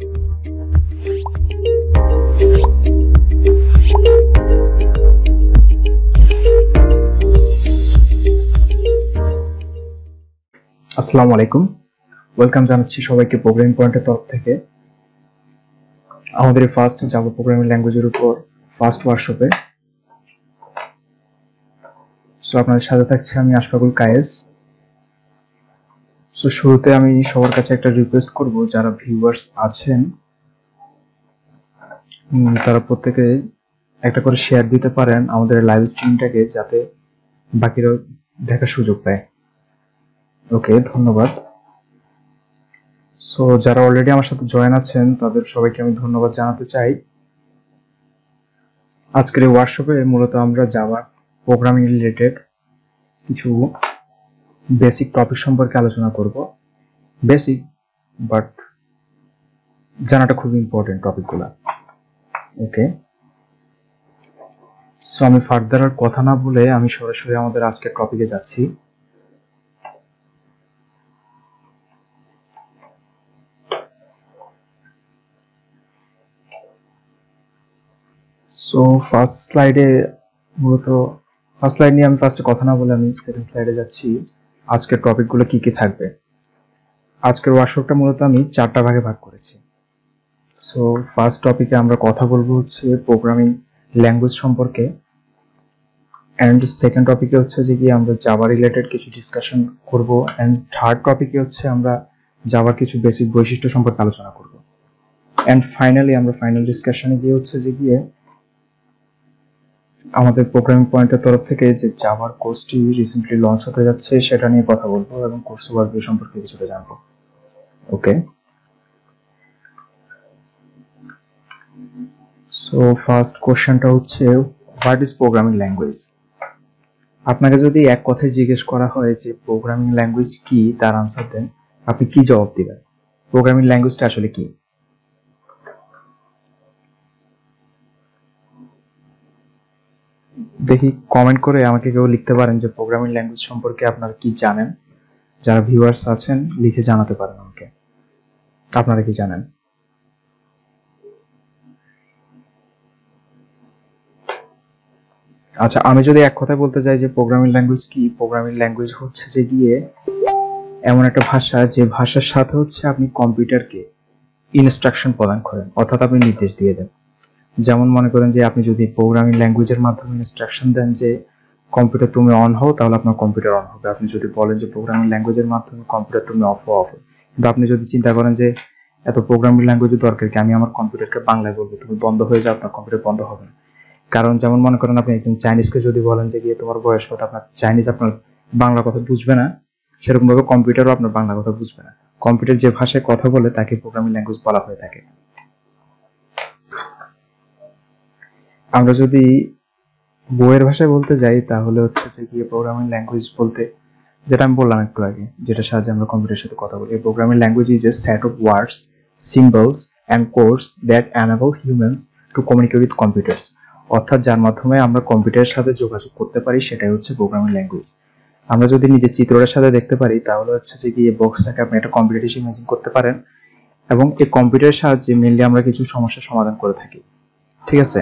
আসসালামু আলাইকুম ওয়েলকাম জানাচ্ছি সবাইকে প্রোগ্রামিং পয়েন্টের তরফ থেকে আমাদের ফার্স্ট জাভা প্রোগ্রামিং ল্যাঙ্গুয়েজের উপর ফার্স্ট ওয়ার্কশপে সো আপনাদের সাথে থাকছি আমি আশফাকুল কায়েস সো শুরুতে আমি সবার কাছে একটা রিকোয়েস্ট করব যারা ভিউয়ার্স আছেন তারা প্রত্যেকে একটা করে শেয়ার দিতে পারেন আমাদের লাইভ স্ট্রিমটাকে যাতে বাকিরাও দেখার সুযোগ পায় ওকে ধন্যবাদ সো যারা অলরেডি আমার সাথে জয়েন আছেন তাদের সবাইকে আমি ধন্যবাদ জানাতে চাই আজকের এই ওয়ার্কশপে মূলত আমরা যাওয়ার প্রোগ্রামিং রিলেটেড কিছু বেসিক টপিক সম্পর্কে আলোচনা করব বেসিক বাট জানাটা খুব ইম্পর্টেন্ট টপিকগুলো ওকে সো আমি ফার্দার আর কথা না বলে আমি সরাসরি আমাদের আজকের টপিকে যাচ্ছি সো ফার্স্ট স্লাইডে মূলত ফার্স্ট স্লাইড নিয়ে আমি ফার্স্টে কথা না বলে আমি সেকেন্ড স্লাইডে যাচ্ছি আজকের টপিকগুলো কি কি থাকবে আজকের ওয়ার্কশপটা মূলত আমি চারটা ভাগে ভাগ করেছি সো ফার্স্ট টপিকে আমরা কথা বলবো হচ্ছে প্রোগ্রামিং ল্যাঙ্গুয়েজ সম্পর্কে অ্যান্ড সেকেন্ড টপিকে হচ্ছে যে কি আমরা জাভা রিলেটেড কিছু ডিসকাশন করব অ্যান্ড থার্ড টপিকে হচ্ছে আমরা যাওয়ার কিছু বেসিক বৈশিষ্ট্য সম্পর্কে আলোচনা করব অ্যান্ড ফাইনালি আমরা ফাইনাল ডিসকাশনে গিয়ে হচ্ছে যে গিয়ে আমাদের প্রোগ্রামিং পয়েন্টের তরফ থেকে যে জাভার কোর্সটি রিসেন্টলি লঞ্চ হতে যাচ্ছে সেটা নিয়ে কথা বলবো এবং কোর্স ওভারভিউ সম্পর্কে কিছুটা জানবো ওকে সো ফার্স্ট কোশ্চেনটা হচ্ছে হোয়াট ইজ প্রোগ্রামিং ল্যাঙ্গুয়েজ আপনাকে যদি এক কথায় জিজ্ঞেস করা হয় যে প্রোগ্রামিং ল্যাঙ্গুয়েজ কি তার আনসার দেন আপনি কি জবাব দিবেন প্রোগ্রামিং ল্যাঙ্গুয়েজটা আসলে কি দেখি কমেন্ট করে আমাকে কেউ লিখতে পারেন যে প্রোগ্রামিং ল্যাঙ্গুয়েজ সম্পর্কে আপনারা কি জানেন যারা ভিউয়ার্স আছেন লিখে জানাতে পারেন আমাকে আপনারা কি জানেন আচ্ছা আমি যদি এক কথায় বলতে চাই যে প্রোগ্রামিং ল্যাঙ্গুয়েজ কি প্রোগ্রামিং ল্যাঙ্গুয়েজ হচ্ছে যে গিয়ে এমন একটা ভাষা যে ভাষার সাথে হচ্ছে আপনি কম্পিউটারকে ইনস্ট্রাকশন প্রদান করেন অর্থাৎ আপনি নির্দেশ দিয়ে দেন যেমন মনে করেন যে আপনি যদি প্রোগ্রামিং ল্যাঙ্গুয়েজের মাধ্যমে ইনস্ট্রাকশন দেন যে কম্পিউটার তুমি অন হও তাহলে আপনার কম্পিউটার অন হবে আপনি যদি বলেন যে প্রোগ্রামিং ল্যাঙ্গুয়েজের মাধ্যমে কম্পিউটার তুমি অফ হও অফ কিন্তু আপনি যদি চিন্তা করেন যে এত প্রোগ্রামিং ল্যাঙ্গুয়েজ দরকার কি আমি আমার কম্পিউটারকে বাংলায় বলবো তুমি বন্ধ হয়ে যাও আপনার কম্পিউটার বন্ধ হবে না কারণ যেমন মনে করেন আপনি একজন চাইনিজকে যদি বলেন যে গিয়ে তোমার বয়স কত আপনার চাইনিজ আপনার বাংলা কথা বুঝবে না সেরকমভাবে কম্পিউটারও আপনার বাংলা কথা বুঝবে না কম্পিউটার যে ভাষায় কথা বলে তাকে প্রোগ্রামিং ল্যাঙ্গুয়েজ বলা হয়ে থাকে আমরা যদি বইয়ের ভাষায় বলতে যাই তাহলে হচ্ছে যে গিয়ে প্রোগ্রামিং ল্যাঙ্গুয়েজ বলতে যেটা আমি বললাম একটু আগে যেটা সাহায্যে আমরা কম্পিউটারের সাথে কথা বলি programming language is a set of words symbols and codes that enable humans to communicate with computers অর্থাৎ যার মাধ্যমে আমরা কম্পিউটারের সাথে যোগাযোগ করতে পারি সেটাই হচ্ছে প্রোগ্রামিং ল্যাঙ্গুয়েজ আমরা যদি নিজের চিত্রটার সাথে দেখতে পারি তাহলে হচ্ছে যে গিয়ে বক্সটাকে আপনি একটা কম্পিউটার হিসেবে ইমাজিন করতে পারেন এবং এই কম্পিউটারের সাহায্যে মেনলি আমরা কিছু সমস্যার সমাধান করে থাকি ঠিক আছে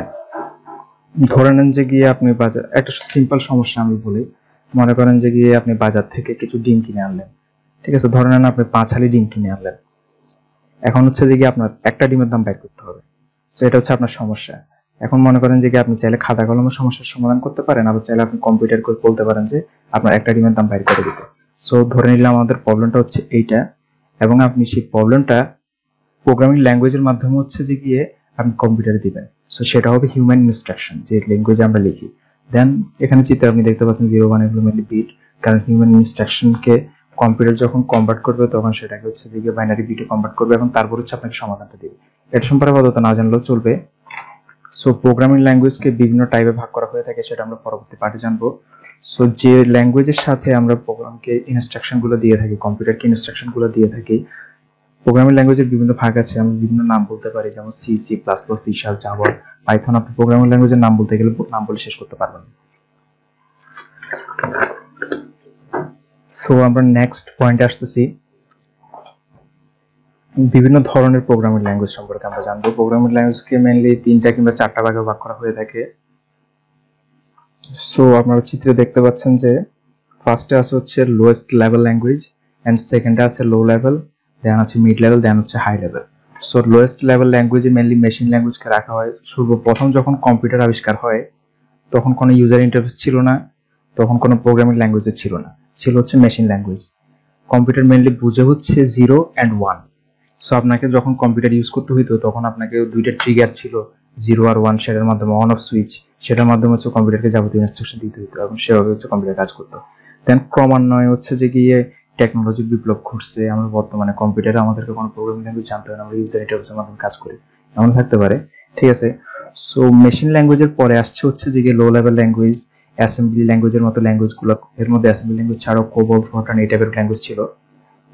ধরে নেন যে গিয়ে আপনি বাজার একটা সিম্পল সমস্যা আমি বলি মনে করেন যে গিয়ে আপনি বাজার থেকে কিছু ডিম কিনে আনলেন ঠিক আছে ধরে নেন আপনি পাঁচ হালি ডিম কিনে আনলেন এখন হচ্ছে যে গিয়ে আপনার একটা ডিমের দাম ব্যয় করতে হবে তো এটা হচ্ছে আপনার সমস্যা এখন মনে করেন যে আপনি চাইলে খাতা কলমের সমস্যার সমাধান করতে পারেন আবার চাইলে আপনি কম্পিউটার করে বলতে পারেন যে আপনার একটা ডিমের দাম বাইর করে দিতে সো ধরে নিলে আমাদের প্রবলেমটা হচ্ছে এইটা এবং আপনি সেই প্রবলেমটা প্রোগ্রামিং ল্যাঙ্গুয়েজের মাধ্যমে হচ্ছে যে গিয়ে আপনি কম্পিউটারে দিবেন সো সেটা হবে হিউম্যান ইনস্ট্রাকশন যে ল্যাঙ্গুয়েজ আমরা লিখি দেন এখানে চিত্রে আপনি দেখতে পাচ্ছেন জিরো ওয়ান এগুলো মেনলি বিট কারণ হিউম্যান ইনস্ট্রাকশনকে কম্পিউটার যখন কনভার্ট করবে তখন সেটাকে হচ্ছে দিকে বাইনারি বিটে কনভার্ট করবে এবং তারপর হচ্ছে আপনাকে সমাধানটা দেবে এটা সম্পর্কে আপাতত না জানলেও চলবে সো প্রোগ্রামিং ল্যাঙ্গুয়েজকে বিভিন্ন টাইপে ভাগ করা হয়ে থাকে সেটা আমরা পরবর্তী পাঠে জানবো সো যে ল্যাঙ্গুয়েজের সাথে আমরা প্রোগ্রামকে ইনস্ট্রাকশনগুলো দিয়ে থাকি কম্পিউটারকে ইনস্ট্রাকশনগুলো দিয়ে থাকি প্রোগ্রামিং ল্যাঙ্গুয়েজের বিভিন্ন ভাগ আছে আমি বিভিন্ন নাম বলতে পারি যেমন C C plus plus C sharp Java Python আপনি প্রোগ্রামিং ল্যাঙ্গুয়েজের নাম বলতে গেলে নাম বলে শেষ করতে পারবেন সো আমরা নেক্সট পয়েন্টে আসতেছি বিভিন্ন ধরনের প্রোগ্রামিং ল্যাঙ্গুয়েজ সম্পর্কে আমরা জানবো প্রোগ্রামিং ল্যাঙ্গুয়েজকে মেনলি তিনটা কিংবা চারটা ভাগে ভাগ করা হয়ে থাকে সো আপনারা চিত্রে দেখতে পাচ্ছেন যে ফার্স্টে আছে হচ্ছে লোয়েস্ট লেভেল ল্যাঙ্গুয়েজ অ্যান্ড সেকেন্ডে আছে লো লেভেল দেন আছে মিড লেভেল দেন হচ্ছে high level so lowest level ল্যাঙ্গুয়েজে মেনলি মেশিন ল্যাঙ্গুয়েজকে রাখা হয় সর্বপ্রথম যখন কম্পিউটার আবিষ্কার হয় তখন কোনো ইউজার ইন্টারফেস ছিল না তখন কোনো প্রোগ্রামিং ল্যাঙ্গুয়েজে ছিল না ছিল হচ্ছে মেশিন ল্যাঙ্গুয়েজ কম্পিউটার মেনলি বুঝে হচ্ছে জিরো অ্যান্ড ওয়ান সো আপনাকে যখন কম্পিউটার ইউজ করতে হইতো তখন আপনাকে দুইটা ট্রিগার ছিল জিরো আর ওয়ান সেটার মাধ্যমে অন অফ সুইচ সেটার মাধ্যমে হচ্ছে কম্পিউটারকে যাবতীয় ইনস্ট্রাকশন দিতে হইতো এবং সেভাবে হচ্ছে কম্পিউটার কাজ করতো দেন ক্রমান্বয়ে হচ্ছে যে গিয়ে টেকনোলজি বিপ্লব ঘটছে আমরা বর্তমানে কম্পিউটারে আমাদেরকে কোনো প্রোগ্রামিং ল্যাঙ্গুয়েজ জানতে হবে না আমরা ইউজার ইন্টারফেসের মাধ্যমে কাজ করি এমন থাকতে পারে ঠিক আছে সো মেশিন ল্যাঙ্গুয়েজের পরে আসছে হচ্ছে যে লো লেভেল ল্যাঙ্গুয়েজ অ্যাসেম্বলি ল্যাঙ্গুয়েজের মতো ল্যাঙ্গুয়েজগুলো এর মধ্যে অ্যাসেম্বলি ল্যাঙ্গুয়েজ ছাড়াও কোবল ফটান এই টাইপের ল্যাঙ্গুয়েজ ছিল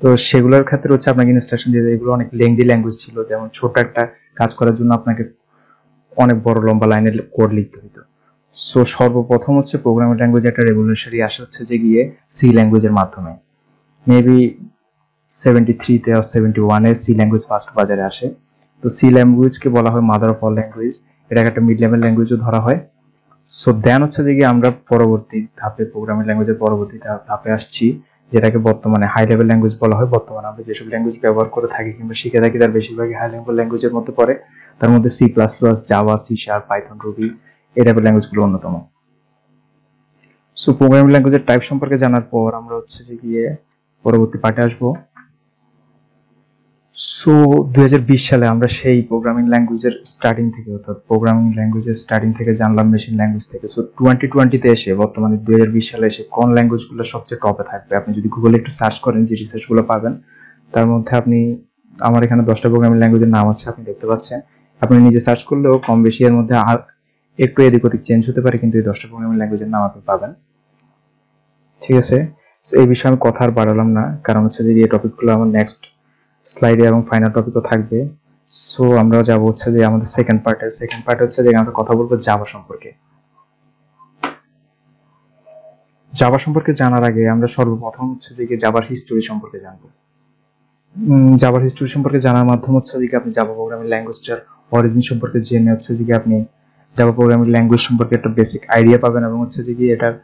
তো সেগুলোর ক্ষেত্রে হচ্ছে আপনাকে ইনস্ট্রাকশন দিয়ে এগুলো অনেক লেংদি ল্যাঙ্গুয়েজ ছিল যেমন ছোট একটা কাজ করার জন্য আপনাকে অনেক বড় লম্বা লাইনের কোড লিখতে হতো সো সর্বপ্রথম হচ্ছে প্রোগ্রামিং ল্যাঙ্গুয়েজ একটা রেগুলেশনারি আসা হচ্ছে যে গিয়ে সি ল্যাঙ্গুয়েজের মাধ্যমে মেবি সেভেন্টি থ্রিতে আর সেভেন্টি ওয়ানে সি ল্যাঙ্গুয়েজ ফার্স্ট বাজারে আসে তো সি ল্যাঙ্গুয়েজকে বলা হয় মাদার অফ অল ল্যাঙ্গুয়েজ এটাকে একটা মিড লেভেল ল্যাঙ্গুয়েজও ধরা হয় সো দেন হচ্ছে যে কি আমরা পরবর্তী ধাপে প্রোগ্রামিং ল্যাঙ্গুয়েজের পরবর্তী ধাপে আসছি যেটাকে বর্তমানে হাই লেভেল ল্যাঙ্গুয়েজ বলা হয় বর্তমানে আমরা যেসব ল্যাঙ্গুয়েজ ব্যবহার করে থাকি কিংবা শিখে থাকি তার বেশিরভাগই হাই লেভেল ল্যাঙ্গুয়েজের মধ্যে পড়ে তার মধ্যে C plus plus Java C sharp Python Ruby এই টাইপের ল্যাঙ্গুয়েজগুলো অন্যতম সো প্রোগ্রামিং ল্যাঙ্গুয়েজের টাইপ সম্পর্কে জানার পর আমরা হচ্ছে যে গিয়ে পরবর্তী পার্টে আসবো সো দুই সালে আমরা সেই প্রোগ্রামিং ল্যাঙ্গুয়েজের স্টার্টিং থেকে অর্থাৎ প্রোগ্রামিং ল্যাঙ্গুয়েজের স্টার্টিং থেকে জানলাম মেশিন ল্যাঙ্গুয়েজ থেকে সো টোয়েন্টি টোয়েন্টিতে এসে বর্তমানে দুই সালে এসে কোন ল্যাঙ্গুয়েজগুলো সবচেয়ে টপে থাকবে আপনি যদি গুগলে একটু সার্চ করেন যে রিসার্চগুলো পাবেন তার মধ্যে আপনি আমার এখানে দশটা প্রোগ্রামিং ল্যাঙ্গুয়েজের নাম আছে আপনি দেখতে পাচ্ছেন আপনি নিজে সার্চ করলেও কম বেশি এর মধ্যে আর একটু এদিক ওদিক চেঞ্জ হতে পারে কিন্তু এই দশটা প্রোগ্রামিং ল্যাঙ্গুয়েজের নাম আপনি পাবেন ঠিক আছে এই বিষয়ে আমি কথা আর বাড়ালাম না কারণ হচ্ছে যে এই টপিকগুলো আমার নেক্সট স্লাইডে এবং ফাইনাল টপিকও থাকবে সো আমরা যাব হচ্ছে যে আমাদের সেকেন্ড পার্টে সেকেন্ড পার্ট হচ্ছে যে আমরা কথা বলবো জাভা সম্পর্কে জাভা সম্পর্কে জানার আগে আমরা সর্বপ্রথম হচ্ছে যে জাভার হিস্টোরি সম্পর্কে জানবো জাভার হিস্টোরি সম্পর্কে জানার মাধ্যম হচ্ছে যে আপনি জাভা প্রোগ্রামিং ল্যাঙ্গুয়েজটার অরিজিন সম্পর্কে জেনে হচ্ছে যে আপনি জাভা প্রোগ্রামিং ল্যাঙ্গুয়েজ সম্পর্কে একটা বেসিক আইডিয়া পাবেন এবং হচ্ছে যে এটার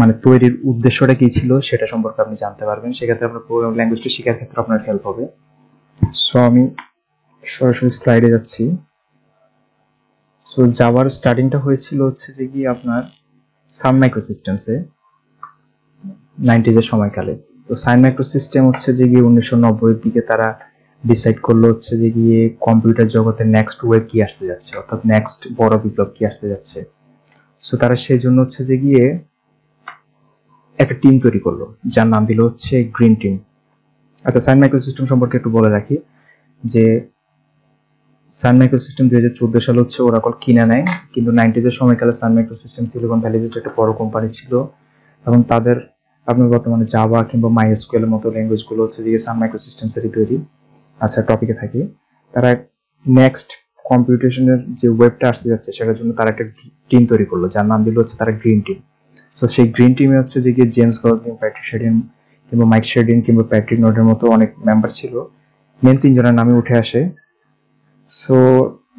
মানে তৈরির উদ্দেশ্যটা কি ছিল সেটা সম্পর্কে আপনি জানতে পারবেন সেক্ষেত্রে আপনার প্রোগ্রামিং ল্যাঙ্গুয়েজটা শেখার ক্ষেত্রে আপনার হেল্প হবে সো আমি সরাসরি স্লাইডে যাচ্ছি সো যাওয়ার স্টার্টিংটা হয়েছিল হচ্ছে যে কি আপনার সান মাইক্রোসিস্টেমসে নাইনটিজের সময়কালে তো সান মাইক্রোসিস্টেম হচ্ছে যে গিয়ে উনিশশো নব্বইয়ের দিকে তারা ডিসাইড করলো হচ্ছে যে গিয়ে কম্পিউটার জগতে নেক্সট ওয়েব কি আসতে যাচ্ছে অর্থাৎ নেক্সট বড় বিপ্লব কি আসতে যাচ্ছে সো তারা সেই জন্য হচ্ছে যে গিয়ে একটা টিম তৈরি করলো যার নাম দিল হচ্ছে গ্রিন টিম আচ্ছা সান সিস্টেম সম্পর্কে একটু বলে রাখি যে সান সিস্টেম দুই হাজার চোদ্দো সালে হচ্ছে ওরাকল কিনে নেয় কিন্তু নাইনটিজের সময়কালে সান সিস্টেম সিলিকন ভ্যালিজের একটা বড় কোম্পানি ছিল এবং তাদের আপনার বর্তমানে জাভা কিংবা মাইএসকুয়েলের মতো ল্যাঙ্গুয়েজগুলো হচ্ছে যে সান সেটি তৈরি আচ্ছা টপিকে থাকি তারা নেক্সট কম্পিউটেশনের যে ওয়েবটা আসতে যাচ্ছে সেটার জন্য তারা একটা টিম তৈরি করলো যার নাম দিল হচ্ছে তারা গ্রিন টিম সো সেই গ্রিন টিমে হচ্ছে যে গিয়ে জেমস গলকিং প্যাট্রিক শেডিন কিংবা মাইক শেডিন কিংবা প্যাট্রিক নটের মতো অনেক মেম্বার ছিল মেন তিনজনের নামে উঠে আসে সো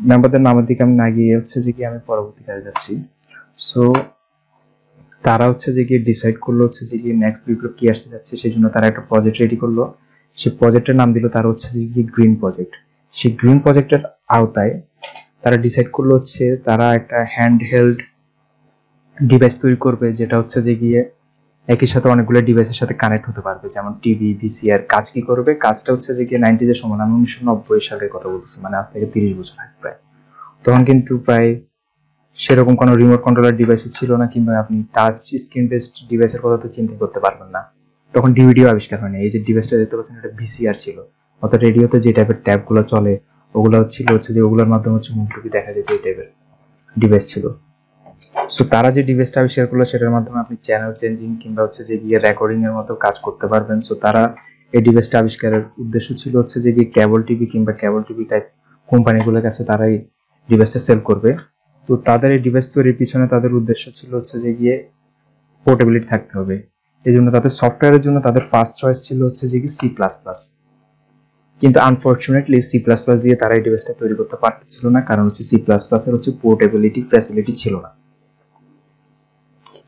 মেম্বারদের নামের দিকে আমি না গিয়ে হচ্ছে যে কি আমি পরবর্তী কাজে যাচ্ছি সো তারা হচ্ছে যে গিয়ে ডিসাইড করলো হচ্ছে যে গিয়ে নেক্সট বিপ্লব কি আসতে যাচ্ছে সেই জন্য তারা একটা প্রজেক্ট রেডি করলো সেই প্রজেক্টের নাম দিল তারা হচ্ছে যে গিয়ে গ্রিন প্রজেক্ট সেই গ্রিন প্রজেক্টের আওতায় তারা ডিসাইড করলো হচ্ছে তারা একটা হ্যান্ড হেল্ড ডিভাইস তৈরি করবে যেটা হচ্ছে যে গিয়ে একই সাথে অনেকগুলো ডিভাইসের সাথে কানেক্ট হতে পারবে যেমন টিভি ভিসিআর কাজ কি করবে কাজটা হচ্ছে যে গিয়ে নাইনটিজের সময় আমি উনিশশো নব্বই সালের কথা বলতেছি মানে আজ থেকে তিরিশ বছর আগে প্রায় তখন কিন্তু প্রায় সেরকম কোনো রিমোট কন্ট্রোলার ডিভাইস ছিল না কিংবা আপনি টাচ স্ক্রিন বেসড ডিভাইসের কথা তো চিন্তা করতে পারবেন না তখন ডিভিডিও আবিষ্কার হয়নি এই যে ডিভাইসটা দেখতে পাচ্ছেন এটা ভিসিআর ছিল অর্থাৎ রেডিওতে যে টাইপের ট্যাবগুলো চলে ওগুলো ছিল হচ্ছে যে ওগুলোর মাধ্যমে হচ্ছে মুখটুকি দেখা যেত এই টাইপের ডিভাইস ছিল সো তারা যে ডিভাইসটা আমি শেয়ার করলো সেটার মাধ্যমে আপনি চ্যানেল চেঞ্জিং কিংবা হচ্ছে যে গিয়ে রেকর্ডিং এর মতো কাজ করতে পারবেন সো তারা এই ডিভাইসটা আবিষ্কারের উদ্দেশ্য ছিল হচ্ছে যে গিয়ে কেবল টিভি কিংবা কেবল টিভি টাইপ কোম্পানিগুলোর কাছে তারা এই ডিভাইসটা সেল করবে তো তাদের এই ডিভাইস তৈরির পিছনে তাদের উদ্দেশ্য ছিল হচ্ছে যে গিয়ে পোর্টেবিলিটি থাকতে হবে এই জন্য তাদের সফটওয়্যারের জন্য তাদের ফার্স্ট চয়েস ছিল হচ্ছে যে কি সি প্লাস প্লাস কিন্তু আনফর্চুনেটলি সি প্লাস প্লাস দিয়ে তারা এই ডিভাইসটা তৈরি করতে পারতেছিল না কারণ হচ্ছে সি প্লাস প্লাসের হচ্ছে পোর্টেবিলিটি ফ্যাসিলিটি ছিল না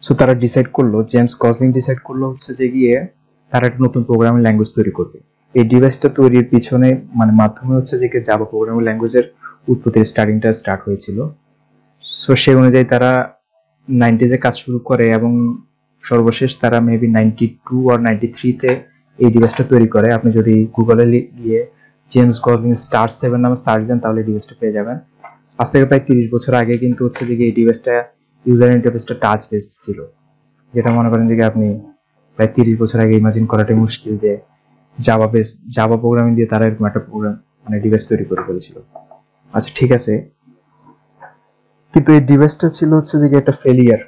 সো তারা ডিসাইড করলো জেমস কসলিং ডিসাইড করলো হচ্ছে যে গিয়ে তারা একটা নতুন প্রোগ্রামিং ল্যাঙ্গুয়েজ তৈরি করবে এই ডিভাইসটা তৈরির পিছনে মানে মাধ্যমে হচ্ছে যে জাভা প্রোগ্রামিং ল্যাঙ্গুয়েজের উৎপত্তির স্টার্টিংটা স্টার্ট হয়েছিল সো সে অনুযায়ী তারা নাইনটিজে কাজ শুরু করে এবং সর্বশেষ তারা মেবি নাইনটি টু আর নাইনটি থ্রিতে এই ডিভাইসটা তৈরি করে আপনি যদি গুগলে গিয়ে জেমস গজলিং স্টার সেভেন নামে সার্চ দেন তাহলে ডিভাইসটা পেয়ে যাবেন আজ থেকে প্রায় তিরিশ বছর আগে কিন্তু হচ্ছে যে এই ডিভাইসটা ইউজার ইন্টারফেসটা টাচ বেস ছিল যেটা মনে করেন যে আপনি প্রায় তিরিশ বছর আগে ইমাজিন করাটাই মুশকিল যে জাবা বেস জাবা প্রোগ্রামিং দিয়ে তারা এরকম একটা প্রোগ্রাম মানে ডিভাইস তৈরি করে ফেলেছিল আচ্ছা ঠিক আছে কিন্তু এই ডিভাইসটা ছিল হচ্ছে যে একটা ফেলিয়ার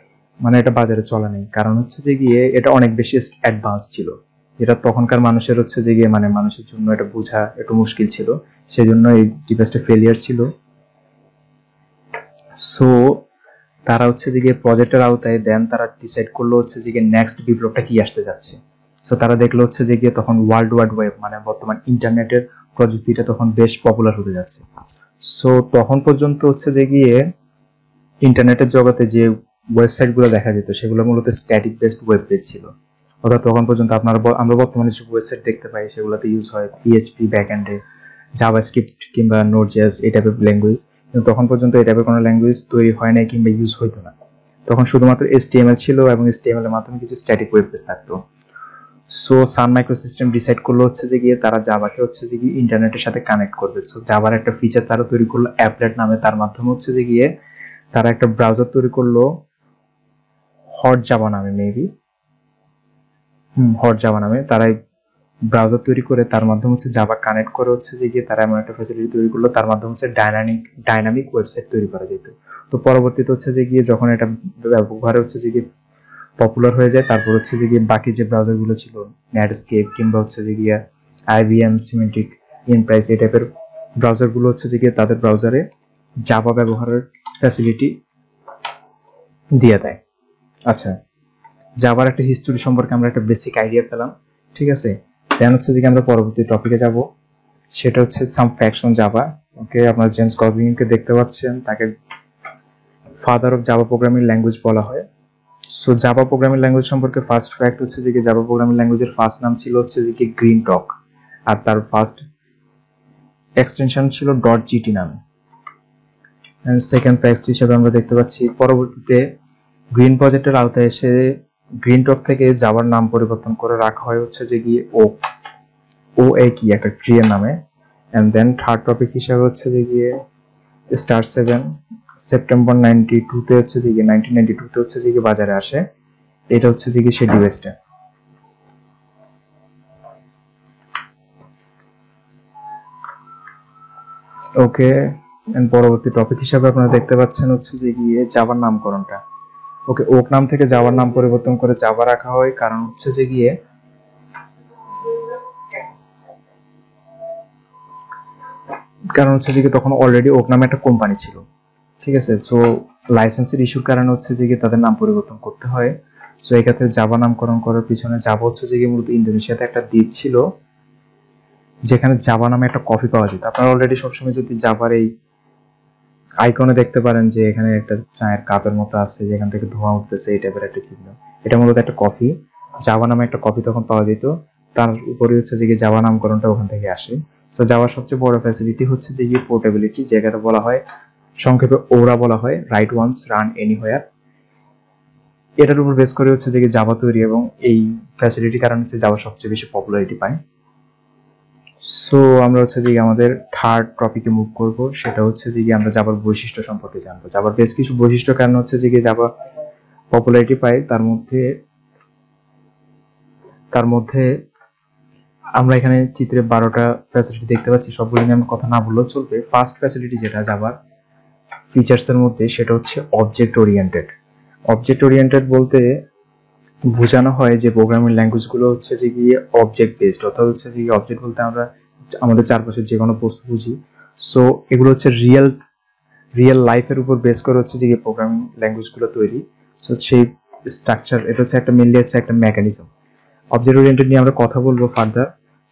মানে এটা বাজারে চলা নেই কারণ হচ্ছে যে গিয়ে এটা অনেক বেশি অ্যাডভান্স ছিল যেটা তখনকার মানুষের হচ্ছে যে গিয়ে মানে মানুষের জন্য এটা বোঝা একটু মুশকিল ছিল সেজন্য এই ডিভাইসটা ফেলিয়ার ছিল সো তারা হচ্ছে যে প্রজেক্টের আওতায় দেন তারা ডিসাইড করলো হচ্ছে যে নেক্সট বিপ্লবটা কি আসতে যাচ্ছে সো তারা দেখলো হচ্ছে যে গিয়ে তখন ওয়ার্ল্ড ওয়াইড ওয়েব মানে বর্তমান ইন্টারনেটের প্রযুক্তিটা তখন বেশ পপুলার হতে যাচ্ছে সো তখন পর্যন্ত হচ্ছে যে গিয়ে ইন্টারনেটের জগতে যে ওয়েবসাইট গুলো দেখা যেত সেগুলো মূলত স্ট্যাটিক বেসড ওয়েব পেজ ছিল অর্থাৎ তখন পর্যন্ত আপনারা আমরা বর্তমানে যে ওয়েবসাইট দেখতে পাই সেগুলোতে ইউজ হয় পিএইচপি ব্যাকএন্ডে জাভাস্ক্রিপ্ট কিংবা নোট এই টাইপের ল্যাঙ্গুয়েজ কিন্তু তখন পর্যন্ত এই টাইপের কোনো ল্যাঙ্গুয়েজ তৈরি হয় নাই কিংবা ইউজ হইতো না তখন শুধুমাত্র এসটিএমএল ছিল এবং এসটিএমএল এর মাধ্যমে কিছু স্ট্যাটিক ওয়েব পেজ থাকতো সো সান মাইক্রোসিস্টেম ডিসাইড করলো হচ্ছে যে গিয়ে তারা জাবাকে হচ্ছে যে গিয়ে ইন্টারনেটের সাথে কানেক্ট করবে সো জাভার একটা ফিচার তারা তৈরি করলো অ্যাপলেট নামে তার মাধ্যমে হচ্ছে যে গিয়ে তারা একটা ব্রাউজার তৈরি করলো হট জাবা নামে মেবি হট জাবা নামে তারা ব্রাউজার তৈরি করে তার মাধ্যমে হচ্ছে জাভা কানেক্ট করে হচ্ছে যে গিয়ে তারা এমন একটা ফ্যাসিলিটি তৈরি করলো তার মাধ্যমে হচ্ছে ডাইনামিক ডাইনামিক ওয়েবসাইট তৈরি করা যেত তো পরবর্তীতে হচ্ছে যে গিয়ে যখন এটা ব্যবহারে হচ্ছে যে গিয়ে পপুলার হয়ে যায় তারপর হচ্ছে যে গিয়ে বাকি যে ব্রাউজারগুলো ছিল ন্যাটস্কেপ কিংবা হচ্ছে যে গিয়ে আইবিএম সিমেন্টিক ইনপ্রাইস এই টাইপের ব্রাউজারগুলো হচ্ছে যে গিয়ে তাদের ব্রাউজারে জাভা ব্যবহারের ফ্যাসিলিটি দিয়ে দেয় আচ্ছা জাভার একটা হিস্টোরি সম্পর্কে আমরা একটা বেসিক আইডিয়া পেলাম ঠিক আছে দেন হচ্ছে যে আমরা পরবর্তী টপিকে যাব সেটা হচ্ছে সাম ফ্যাকশন জাভা ওকে আপনারা জেমস কজলিনকে দেখতে পাচ্ছেন তাকে father of Java programming language বলা হয় সো জাভা প্রোগ্রামিং ল্যাঙ্গুয়েজ সম্পর্কে ফার্স্ট ফ্যাক্ট হচ্ছে যে জাভা প্রোগ্রামিং ল্যাঙ্গুয়েজের ফার্স্ট নাম ছিল হচ্ছে যে গ্রিন টক আর তার ফার্স্ট এক্সটেনশন ছিল ডট জিটি নামে সেকেন্ড ফ্যাক্ট হিসেবে আমরা দেখতে পাচ্ছি পরবর্তীতে গ্রিন প্রজেক্টের আওতায় এসে গ্রিন টপ থেকে জাভার নাম পরিবর্তন করে রাখা হয় হচ্ছে যে গিয়ে ও ও এ কি একটা ট্রিয়ের নামে অ্যান্ড দেন থার্ড টপিক হিসাবে হচ্ছে যে গিয়ে স্টার সেভেন সেপ্টেম্বর নাইনটি টুতে হচ্ছে যে গিয়ে নাইনটিন নাইনটি টুতে হচ্ছে যে গিয়ে বাজারে আসে এটা হচ্ছে যে গিয়ে সে ডিভাইসটা ওকে পরবর্তী টপিক হিসাবে আপনারা দেখতে পাচ্ছেন হচ্ছে যে গিয়ে জাভার নামকরণটা ওকে ওক নাম থেকে যাওয়ার নাম পরিবর্তন করে যাবা রাখা হয় কারণ হচ্ছে যে গিয়ে কারণ হচ্ছে যে তখন অলরেডি ওক নামে একটা কোম্পানি ছিল ঠিক আছে সো লাইসেন্সের ইস্যুর কারণে হচ্ছে যে তাদের নাম পরিবর্তন করতে হয় সো এক্ষেত্রে জাবা নামকরণ করার পিছনে জাভা হচ্ছে যে মূলত ইন্দোনেশিয়াতে একটা দ্বীপ ছিল যেখানে জাবা নামে একটা কফি পাওয়া যেত আপনারা অলরেডি সবসময় যদি যাবার এই আইকনে দেখতে পারেন যে এখানে একটা চায়ের কাপের মতো আছে যেখান থেকে ধোঁয়া উঠতেছে এই টাইপের একটা চিহ্ন এটা মূলত একটা কফি জাভা নামে একটা কফি তখন পাওয়া যেত তার উপরে হচ্ছে যে জাভা নামকরণটা ওখান থেকে আসে তো যাওয়ার সবচেয়ে বড় ফ্যাসিলিটি হচ্ছে যে ইয়ে পোর্টেবিলিটি জায়গাটা বলা হয় সংক্ষেপে ওরা বলা হয় রাইট ওয়ান্স রান এনি হোয়ার এটার উপর বেস করে হচ্ছে যে জাভা তৈরি এবং এই ফ্যাসিলিটির কারণে হচ্ছে যাওয়া সবচেয়ে বেশি পপুলারিটি পায় সো আমরা হচ্ছে যে আমাদের থার্ড টপিকে মুভ করব সেটা হচ্ছে যে আমরা জাভার বৈশিষ্ট্য সম্পর্কে জানবো জাভার বেশ কিছু বৈশিষ্ট্য কারণ হচ্ছে যে জাভা পপুলারিটি পায় তার মধ্যে তার মধ্যে আমরা এখানে চিত্রে বারোটা ফ্যাসিলিটি দেখতে পাচ্ছি সবগুলো নিয়ে আমি কথা না বললেও চলবে ফার্স্ট ফ্যাসিলিটি যেটা ফিচার্স এর মধ্যে সেটা হচ্ছে অবজেক্ট ওরিয়েন্টেড অবজেক্ট ওরিয়েন্টেড বলতে বোঝানো হয় যে প্রোগ্রামিং গুলো হচ্ছে যে গিয়ে অবজেক্ট বেসড অর্থাৎ হচ্ছে যে অবজেক্ট বলতে আমরা আমাদের চারপাশে যে কোনো বস্তু বুঝি সো এগুলো হচ্ছে রিয়েল রিয়েল লাইফের উপর বেস করে হচ্ছে যে প্রোগ্রামিং ল্যাঙ্গুয়েজ গুলো তৈরি সো সেই স্ট্রাকচার এটা হচ্ছে একটা মেনলি হচ্ছে একটা মেকানিজম অবজেক্ট ওরিয়েন্টেড নিয়ে আমরা কথা বলবো ফার্দার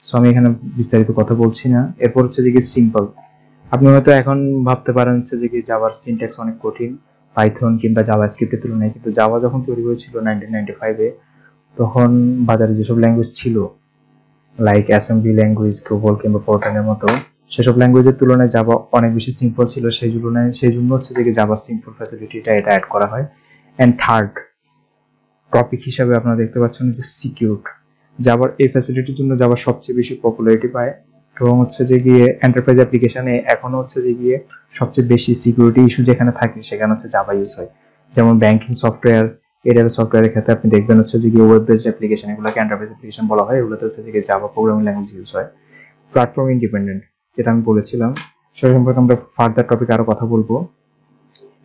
সো আমি এখানে বিস্তারিত কথা বলছি না এরপর হচ্ছে যে সিম্পল আপনি হয়তো এখন ভাবতে পারেন হচ্ছে যে যাওয়ার সিনট্যাক্স অনেক কঠিন পাইথন কিংবা জাভা স্ক্রিপ্টের তুলনায় কিন্তু জাভা যখন তৈরি হয়েছিল নাইনটিন নাইনটি ফাইভে তখন বাজারে যেসব ল্যাঙ্গুয়েজ ছিল লাইক অ্যাসেম্বলি ল্যাঙ্গুয়েজ কোবল কিংবা পোর্টানের মতো সেসব ল্যাঙ্গুয়েজের তুলনায় জাভা অনেক বেশি সিম্পল ছিল সেই তুলনায় সেই জন্য হচ্ছে যে জাভা সিম্পল ফ্যাসিলিটিটা এটা অ্যাড করা হয় অ্যান্ড থার্ড টপিক হিসাবে আপনারা দেখতে পাচ্ছেন যে সিকিউর জাভার এই ফ্যাসিলিটির জন্য জাভার সবচেয়ে বেশি পপুলারিটি পায় এবং হচ্ছে যে গিয়ে এন্টারপ্রাইজ অ্যাপ্লিকেশনে এখনো হচ্ছে যে গিয়ে সবচেয়ে বেশি সিকিউরিটি ইস্যু যেখানে থাকে সেখানে হচ্ছে জাভা ইউজ হয় যেমন ব্যাংকিং সফটওয়্যার এটার সফটওয়্যারের ক্ষেত্রে আপনি দেখবেন হচ্ছে যে ওয়েব বেসড অ্যাপ্লিকেশন এগুলোকে এন্টারপ্রাইজ অ্যাপ্লিকেশন বলা হয় এগুলোতে হচ্ছে যে জাভা প্রোগ্রামিং ল্যাঙ্গুয়েজ ইউজ হয় প্ল্যাটফর্ম ইন্ডিপেন্ডেন্ট যেটা আমি বলেছিলাম সে সম্পর্কে আমরা ফার্দার টপিক আরো কথা বলবো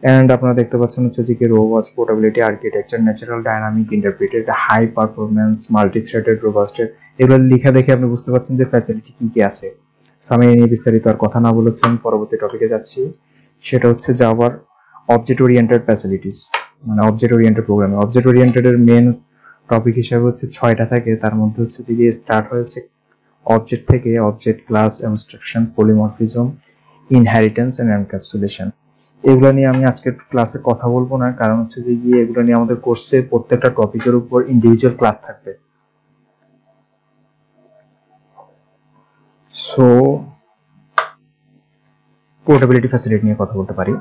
অ্যান্ড আপনারা দেখতে পাচ্ছেন হচ্ছে যে robust portability architecture natural dynamic interpreted high performance multi threaded রোবাস্টেড এগুলো লিখা দেখে আপনি বুঝতে পারছেন যে ফ্যাসিলিটি কি কি আছে তো আমি নিয়ে বিস্তারিত আর কথা না বলে আমি পরবর্তী টপিকে যাচ্ছি সেটা হচ্ছে জাভার অবজেক্ট ওরিয়েন্টেড ফ্যাসিলিটিস মানে object oriented programming object oriented এর মেন টপিক হিসেবে হচ্ছে ছয়টা থাকে তার মধ্যে হচ্ছে যে স্টার্ট হয়েছে অবজেক্ট থেকে object class abstraction polymorphism inheritance and encapsulation এগুলো নিয়ে আমি আজকের ক্লাসে কথা বলবো না কারণ হচ্ছে যে গিয়ে এগুলো নিয়ে আমাদের কোর্সে প্রত্যেকটা টপিকের উপর ইন্ডিভিজুয়াল ক্লাস থাকবে সো পোর্টেবিলিটি ফ্যাসিলিটি নিয়ে কথা বলতে পারি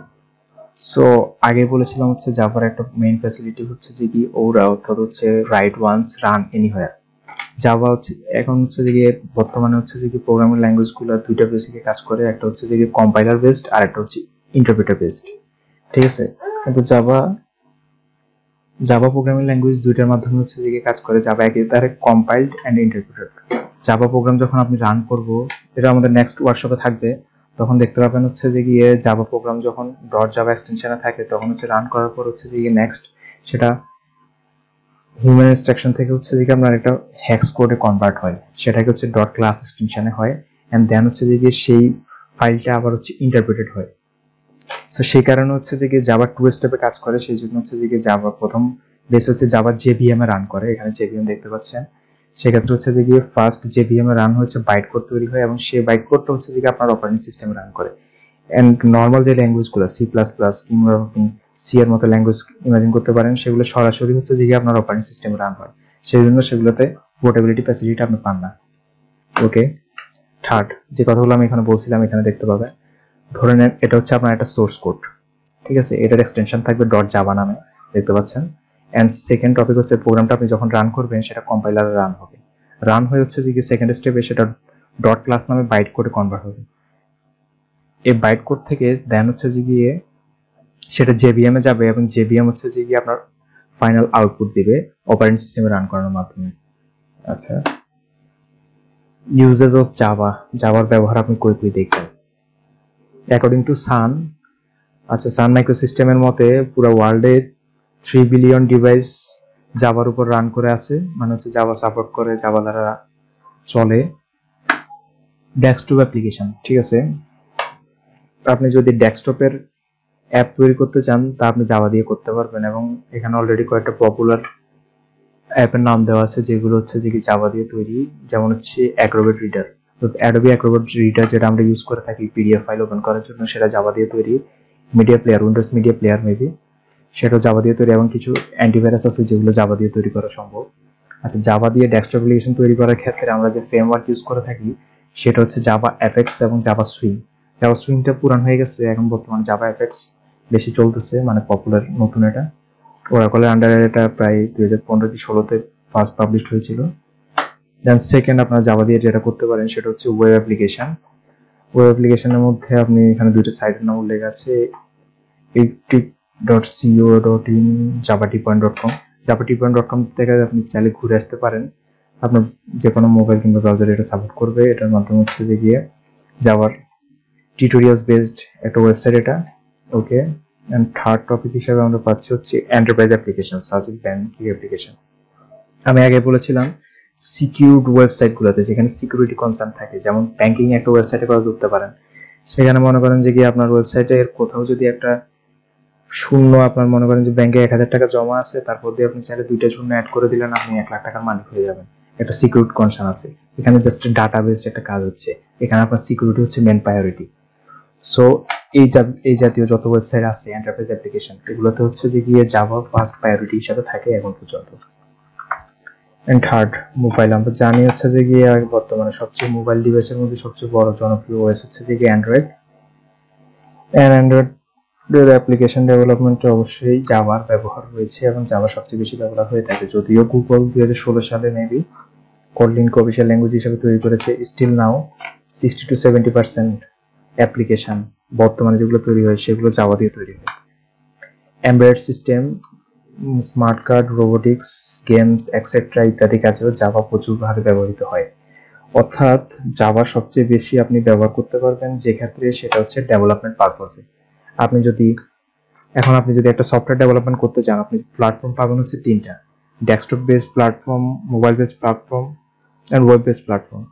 সো আগে বলেছিলাম হচ্ছে জাভার একটা মেইন ফ্যাসিলিটি হচ্ছে যে কি ওরা অর্থাৎ হচ্ছে write once run anywhere Java হচ্ছে এখন হচ্ছে যে বর্তমানে হচ্ছে যে কি প্রোগ্রামিং ল্যাঙ্গুয়েজগুলো দুইটা বেসিকে কাজ করে একটা হচ্ছে যে কম্পাইলার বেসড আর একটা হচ্ছে ইন্টারপ্রেটার বেসড ঠিক আছে কিন্তু জাভা জাভা প্রোগ্রামিং ল্যাঙ্গুয়েজ দুইটার মাধ্যমে হচ্ছে যে কাজ করে জাভা একে তার compiled and interpreter Java program যখন আপনি রান করব এটা আমাদের নেক্সট ওয়ার্কশপে থাকবে তখন দেখতে পাবেন হচ্ছে যে গিয়ে জাভা প্রোগ্রাম যখন ডট জাভা এক্সটেনশনে থাকে তখন হচ্ছে রান করার পর হচ্ছে যে নেক্সট সেটা হিউম্যান ইনস্ট্রাকশন থেকে হচ্ছে যে আপনার একটা হ্যাক্স কোডে কনভার্ট হয় সেটাকে হচ্ছে ডট ক্লাস এক্সটেনশনে হয় অ্যান্ড দেন হচ্ছে যে গিয়ে সেই ফাইলটা আবার হচ্ছে ইন্টারপ্রেটেড হয় সো সেই কারণে হচ্ছে যে গিয়ে জাভা টু স্টেপে কাজ করে সেই জন্য হচ্ছে যে গিয়ে জাভা প্রথম বেস হচ্ছে জাভা জেভিএম এ রান করে এখানে জেভিএম দেখতে পাচ্ছেন সেক্ষেত্রে হচ্ছে যে গিয়ে ফার্স্ট যে ভিএম এ রান হয়েছে বাইট কোড তৈরি হয় এবং সেই বাইট কোডটা হচ্ছে যে আপনার অপারেটিং সিস্টেমে রান করে অ্যান্ড নর্মাল যে ল্যাঙ্গুয়েজগুলো সি প্লাস প্লাস কিংবা আপনি সি এর মতো ল্যাঙ্গুয়েজ ইমাজিন করতে পারেন সেগুলো সরাসরি হচ্ছে যে আপনার অপারেটিং সিস্টেমে রান হয় সেই জন্য সেগুলোতে পোর্টেবিলিটি ফ্যাসিলিটি আপনি পান না ওকে থার্ড যে কথাগুলো আমি এখানে বলছিলাম এখানে দেখতে পাবে ধরে নেন এটা হচ্ছে আপনার একটা সোর্স কোড ঠিক আছে এটার এক্সটেনশন থাকবে ডট জাভা নামে দেখতে পাচ্ছেন অ্যান্ড সেকেন্ড টপিক হচ্ছে প্রোগ্রামটা আপনি যখন রান করবেন সেটা কম্পাইলারে রান হবে রান হয়ে হচ্ছে যে সেকেন্ড স্টেপে সেটা ডট ক্লাস নামে বাইট কোডে কনভার্ট হবে এই বাইট কোড থেকে দেন হচ্ছে যে গিয়ে সেটা জেবিএম এ যাবে এবং জেবিএম হচ্ছে যে গিয়ে আপনার ফাইনাল আউটপুট দিবে অপারেটিং সিস্টেমে রান করানোর মাধ্যমে আচ্ছা ইউজেস অফ জাভা জাভার ব্যবহার আপনি কই কই দেখবেন অ্যাকর্ডিং টু সান আচ্ছা সান মাইক্রো সিস্টেমের মতে পুরো ওয়ার্ল্ডে থ্রি বিলিয়ন ডিভাইস জাবার উপর রান করে আছে মানে হচ্ছে জাভা সাপোর্ট করে জাভা দ্বারা চলে ডেস্কটপ অ্যাপ্লিকেশন ঠিক আছে আপনি যদি ডেস্কটপের অ্যাপ তৈরি করতে চান তা আপনি জাভা দিয়ে করতে পারবেন এবং এখানে অলরেডি কয়েকটা পপুলার অ্যাপের নাম দেওয়া আছে যেগুলো হচ্ছে যে কি জাভা দিয়ে তৈরি যেমন হচ্ছে Acrobat Reader Adobe Acrobat Reader যেটা আমরা ইউজ করে থাকি পিডিএফ ফাইল ওপেন করার জন্য সেটা জাভা দিয়ে তৈরি media player Windows media player maybe সেটা জাভা দিয়ে তৈরি এবং কিছু অ্যান্টিভাইরাস আছে যেগুলো জাভা দিয়ে তৈরি করা সম্ভব আচ্ছা জাভা দিয়ে ডেস্কটপ অ্যাপ্লিকেশন তৈরি করার ক্ষেত্রে আমরা যে ফ্রেমওয়ার্ক ইউজ করে থাকি সেটা হচ্ছে জাভা এফেক্টস এবং জাভা সুইং জাভা সুইংটা পুরান হয়ে গেছে এখন বর্তমানে জাভা এফেক্টস বেশি চলতেছে মানে পপুলার নতুন এটা ওরাকলের আন্ডারে এটা প্রায় দুই হাজার পনেরো কি ষোলোতে ফার্স্ট পাবলিশ হয়েছিল দেন সেকেন্ড আপনারা জাভা দিয়ে যেটা করতে পারেন সেটা হচ্ছে ওয়েব অ্যাপ্লিকেশন ওয়েব অ্যাপ্লিকেশনের মধ্যে আপনি এখানে দুইটা সাইটের নাম উল্লেখ আছে এইটি dot co dot in Java T point dot com Java T point dot com থেকে আপনি চাইলে ঘুরে আসতে পারেন আপনার যে কোনো মোবাইল কিংবা ব্রাউজার এটা সাপোর্ট করবে এটার মাধ্যমে হচ্ছে যে গিয়ে যাওয়ার টিউটোরিয়ালস বেসড একটা ওয়েবসাইট এটা ওকে অ্যান্ড থার্ড টপিক হিসাবে আমরা পাচ্ছি হচ্ছে এন্টারপ্রাইজ অ্যাপ্লিকেশন সার্চ ইস ব্যাংকিং অ্যাপ্লিকেশন আমি আগে বলেছিলাম সিকিউরড ওয়েবসাইটগুলোতে যেখানে সিকিউরিটি কনসার্ন থাকে যেমন ব্যাংকিং একটা ওয়েবসাইটে করা ঢুকতে পারেন সেখানে মনে করেন যে কি আপনার ওয়েবসাইটের কোথাও যদি একটা শূন্য আপনার মনে করেন যে ব্যাংকে এক হাজার টাকা জমা আছে তারপর দিয়ে আপনি চাইলে দুইটা শূন্য অ্যাড করে দিলেন আপনি এক লাখ টাকার মালিক হয়ে যাবেন একটা সিকিউরিটি কনসার্ন আছে এখানে জাস্ট ডাটা বেসড একটা কাজ হচ্ছে এখানে আপনার সিকিউরিটি হচ্ছে মেন প্রায়োরিটি সো এইটা এই জাতীয় যত ওয়েবসাইট আছে এন্টারপ্রাইজ অ্যাপ্লিকেশন এগুলোতে হচ্ছে যে গিয়ে জাভা ফার্স্ট প্রায়োরিটি হিসাবে থাকে এখন পর্যন্ত অ্যান্ড থার্ড মোবাইল আমরা জানি হচ্ছে যে গিয়ে বর্তমানে সবচেয়ে মোবাইল ডিভাইসের মধ্যে সবচেয়ে বড় জনপ্রিয় ওয়েস হচ্ছে যে গিয়ে Android and Android data application ডেভেলপমেন্টে অবশ্যই জাভার ব্যবহার রয়েছে এবং জাভা সবচেয়ে বেশি ব্যবহার হয়ে থাকে যদিও গুগল দুই হাজার ষোলো সালে মেবি কোডলিঙ্ক অফিসিয়াল ল্যাঙ্গুয়েজ হিসেবে তৈরি করেছে still now sixty two seventy percent application বর্তমানে যেগুলো তৈরি হয় সেগুলো জাভা দিয়ে তৈরি হয় অ্যাম্বয়েড system smart card robotics games etcetera ইত্যাদি কাজেও জাভা প্রচুরভাবে ব্যবহৃত হয় অর্থাৎ জাভা সবচেয়ে বেশি আপনি ব্যবহার করতে পারবেন যে ক্ষেত্রে সেটা হচ্ছে ডেভেলপমেন্ট পারপাসে আপনি যদি এখন আপনি যদি একটা সফটওয়্যার ডেভেলপমেন্ট করতে চান আপনি প্ল্যাটফর্ম পাবেন হচ্ছে তিনটা desktop base platform mobile base platform and web based platform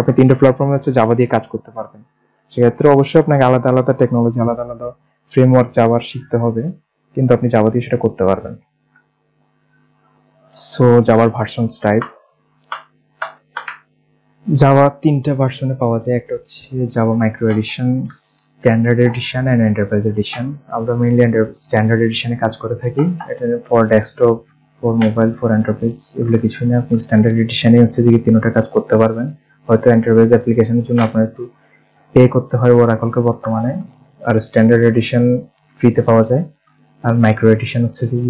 আপনি তিনটা প্ল্যাটফর্মে হচ্ছে জাভা দিয়ে কাজ করতে পারবেন সেক্ষেত্রে অবশ্যই আপনাকে আলাদা আলাদা টেকনোলজি আলাদা আলাদা ফ্রেমওয়ার্ক জাভার শিখতে হবে কিন্তু আপনি জাভা দিয়ে সেটা করতে পারবেন সো জাভার ভার্সন টাইপ জাভা তিনটা ভার্সনে পাওয়া যায় একটা হচ্ছে Java micro edition standard edition and enterprise edition আমরা মেইনলি স্ট্যান্ডার্ড এডিশনে কাজ করে থাকি এটা for desktop for mobile for enterprise এগুলো কিছুই না আপনি স্ট্যান্ডার্ড এডিশনে হচ্ছে যে তিনোটা কাজ করতে পারবেন হয়তো এন্টারপ্রাইজ অ্যাপ্লিকেশনের জন্য আপনার একটু পে করতে হয় ওরাকলকে বর্তমানে আর স্ট্যান্ডার্ড এডিশন ফ্রিতে পাওয়া যায় আর মাইক্রো এডিশন হচ্ছে যে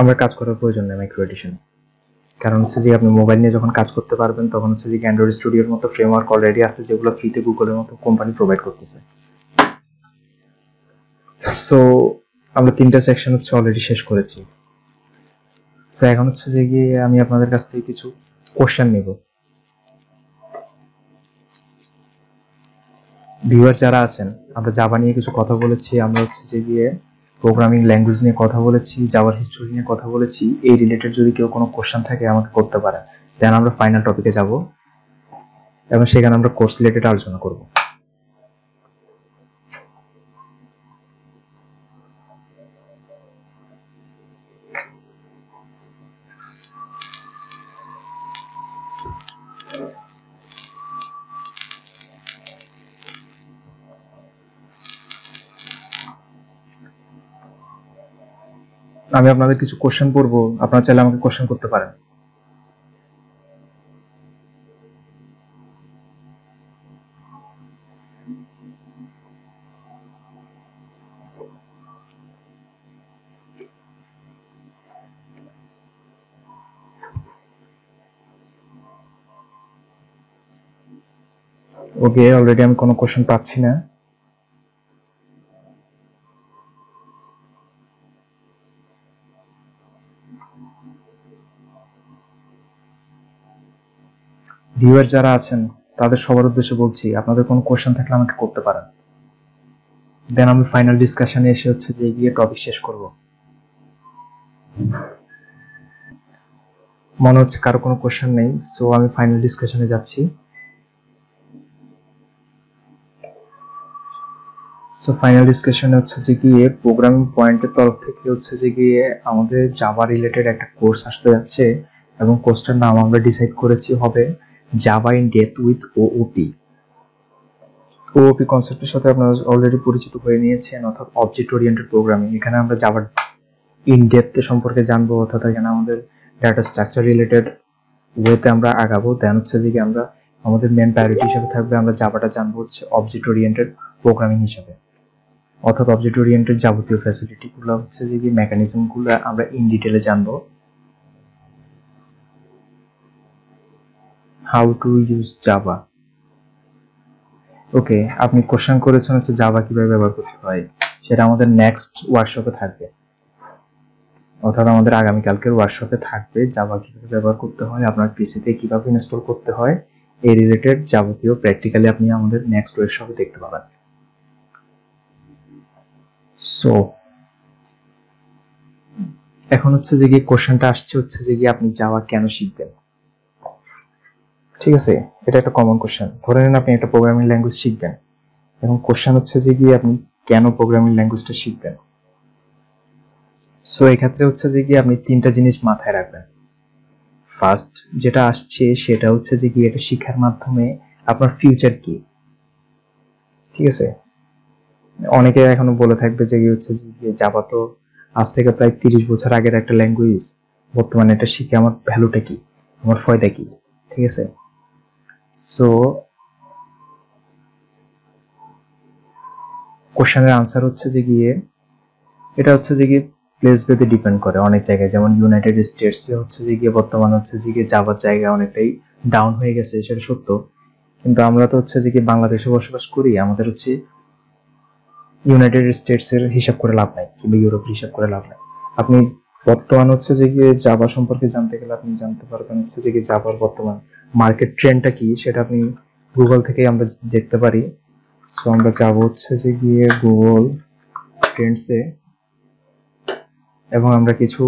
আমরা কাজ করার প্রয়োজন নেই মাইক্রো এডিশনে কারণ হচ্ছে যে আপনি মোবাইল নিয়ে যখন কাজ করতে পারবেন তখন হচ্ছে যে অ্যান্ড্রয়েড স্টুডিওর মতো ফ্রেমওয়ার্ক অলরেডি আছে যেগুলো ফ্রিতে গুগলের মতো কোম্পানি প্রোভাইড করতেছে সো আমরা তিনটা সেকশন হচ্ছে অলরেডি শেষ করেছি সো এখন হচ্ছে যে গিয়ে আমি আপনাদের কাছ থেকে কিছু কোশ্চেন নেব ভিউয়ার যারা আছেন আমরা জাভা নিয়ে কিছু কথা বলেছি আমরা হচ্ছে যে গিয়ে প্রোগ্রামিং ল্যাঙ্গুয়েজ নিয়ে কথা বলেছি জাভার হিস্টোরি নিয়ে কথা বলেছি এই রিলেটেড যদি কেউ কোনো কোশ্চেন থাকে আমাকে করতে পারে দেন আমরা ফাইনাল টপিকে যাব এবং সেখানে আমরা কোর্স রিলেটেড আলোচনা করবো আমি আপনাদের কিছু কোশ্চেন করব আপনারা চাইলে আমাকে কোশ্চেন করতে পারেন ওকে অলরেডি আমি কোনো কোশ্চেন পাচ্ছি না ভিউয়ার যারা আছেন তাদের সবার উদ্দেশ্যে বলছি আপনাদের কোনো কোয়েশ্চেন থাকলে আমাকে করতে পারেন দেন আমি ফাইনাল ডিসকাশনে এসে হচ্ছে যে গিয়ে টপিক শেষ করব মনে হচ্ছে কারো কোনো কোয়েশ্চেন নেই সো আমি ফাইনাল ডিসকাশনে যাচ্ছি সো ফাইনাল ডিসকাশন হচ্ছে যে গিয়ে প্রোগ্রামিং পয়েন্টের তরফ থেকে হচ্ছে যে গিয়ে আমাদের জাভা রিলেটেড একটা কোর্স আসতে যাচ্ছে এবং কোর্সটার নাম আমরা ডিসাইড করেছি হবে Java in depth with OP OP কনসেপ্টের সাথে আপনারা অলরেডি পরিচিত হয়ে নিয়েছেন অর্থাৎ অবজেক্ট ওরিয়েন্টেড প্রোগ্রামিং এখানে আমরা জাভা ইন ডেপথ সম্পর্কে জানবো অর্থাৎ এখানে আমাদের ডাটা স্ট্রাকচার রিলেটেড ওয়েতে আমরা আগাবো দেন হচ্ছে দিকে আমরা আমাদের মেন প্রায়োরিটি হিসেবে থাকবে আমরা জাভাটা জানবো হচ্ছে অবজেক্ট ওরিয়েন্টেড প্রোগ্রামিং হিসেবে অর্থাৎ অবজেক্ট ওরিয়েন্টেড যাবতীয় ফ্যাসিলিটিগুলো হচ্ছে যে মেকানিজমগুলো আমরা ইন ডিটেলে জানবো how to use Java okay আপনি কোশ্চেন করেছেন হচ্ছে জাভা কিভাবে ব্যবহার করতে হয় সেটা আমাদের নেক্সট ওয়ার্কশপে থাকবে অর্থাৎ আমাদের আগামীকালকের ওয়ার্কশপে থাকবে জাভা কিভাবে ব্যবহার করতে হয় আপনার পিসিতে কিভাবে ইনস্টল করতে হয় এই রিলেটেড যাবতীয় প্র্যাকটিক্যালি আপনি আমাদের নেক্সট ওয়ার্কশপে দেখতে পাবেন সো এখন হচ্ছে যে কি কোশ্চেনটা আসছে হচ্ছে যে গিয়ে আপনি জাভা কেন শিখবেন ঠিক আছে এটা একটা কমন কোশ্চেন ধরে নিন আপনি একটা প্রোগ্রামিং ল্যাঙ্গুয়েজ শিখবেন এখন কোশ্চেন হচ্ছে যে গিয়ে আপনি কেন প্রোগ্রামিং ল্যাঙ্গুয়েজটা শিখবেন সো এক্ষেত্রে হচ্ছে যে গিয়ে আপনি তিনটা জিনিস মাথায় রাখবেন ফার্স্ট যেটা আসছে সেটা হচ্ছে যে গিয়ে এটা শিক্ষার মাধ্যমে আপনার ফিউচার কি ঠিক আছে অনেকে এখনো বলে থাকবে যে গিয়ে হচ্ছে যে যাবা তো আজ থেকে প্রায় তিরিশ বছর আগের একটা ল্যাঙ্গুয়েজ বর্তমানে এটা শিখে আমার ভ্যালুটা কি আমার ফয়দা কি ঠিক আছে সো কোশ্চেনের আনসার হচ্ছে যে গিয়ে এটা হচ্ছে যে গিয়ে প্লেস ভেদে ডিপেন্ড করে অনেক জায়গায় যেমন ইউনাইটেড স্টেটসে হচ্ছে যে গিয়ে বর্তমান হচ্ছে যে গিয়ে জায়গা অনেকটাই ডাউন হয়ে গেছে সেটা সত্য কিন্তু আমরা তো হচ্ছে যে কি বাংলাদেশে বসবাস করি আমাদের হচ্ছে ইউনাইটেড স্টেটসের হিসাব করে লাভ নাই কিংবা ইউরোপের হিসাব করে লাভ নাই আপনি বর্তমান হচ্ছে যে গিয়ে যাবার সম্পর্কে জানতে গেলে আপনি জানতে পারবেন হচ্ছে যে কি যাবার বর্তমান মার্কেট ট্রেন্ডটা কি সেটা আপনি গুগল থেকে আমরা দেখতে পারি সো আমরা যাব হচ্ছে যে গিয়ে গুগল ট্রেন্ডসে এবং আমরা কিছু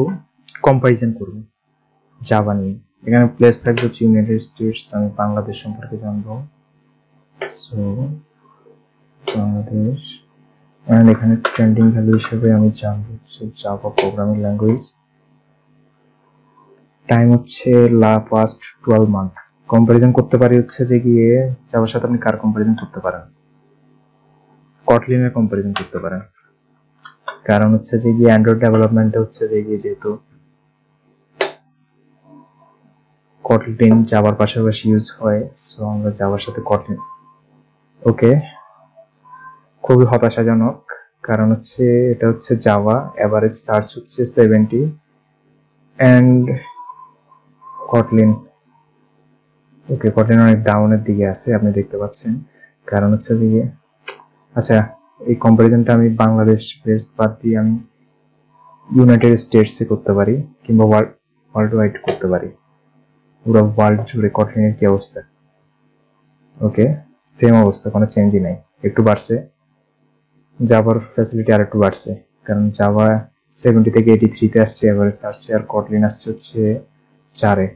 কম্পারিজন করব জাভা নিয়ে এখানে প্লেস থাকবে হচ্ছে ইউনাইটেড স্টেটস আমি বাংলাদেশ সম্পর্কে জানবো সো বাংলাদেশ এন্ড এখানে ট্রেন্ডিং ভ্যালু হিসেবে আমি জানবো হচ্ছে জাভা প্রোগ্রামিং ল্যাঙ্গুয়েজ টাইম হচ্ছে লা পাস্ট টুয়েলভ মান্থ কম্পারিজন করতে পারি হচ্ছে যে গিয়ে জাভার সাথে আপনি কার কম্পারিজন করতে পারেন কটলিনের কম্পারিজন করতে পারেন কারণ হচ্ছে যে গিয়ে অ্যান্ড্রয়েড ডেভেলপমেন্ট হচ্ছে যে গিয়ে যেহেতু কটলিন জাভার পাশাপাশি ইউজ হয় সো আমরা জাভার সাথে কটলিন ওকে খুবই হতাশাজনক কারণ হচ্ছে এটা হচ্ছে জাভা অ্যাভারেজ সার্চ হচ্ছে সেভেন্টি অ্যান্ড কটলিন ওকে কটেন অনেক ডাউনের দিকে আছে আপনি দেখতে পাচ্ছেন কারণ হচ্ছে যে আচ্ছা এই কম্পারিজনটা আমি বাংলাদেশ বেস্ট বাদ দিয়ে আমি ইউনাইটেড স্টেটসে করতে পারি কিংবা ওয়ার্ল্ড ওয়ার্ল্ড ওয়াইড করতে পারি পুরো ওয়ার্ল্ড জুড়ে কটনের কি অবস্থা ওকে সেম অবস্থা কোনো চেঞ্জই নাই একটু বাড়ছে জাভার ফ্যাসিলিটি আর একটু বাড়ছে কারণ জাভা সেভেন্টি থেকে এইটি থ্রিতে আসছে এভারেজ আসছে আর কটলিন আসছে হচ্ছে চারে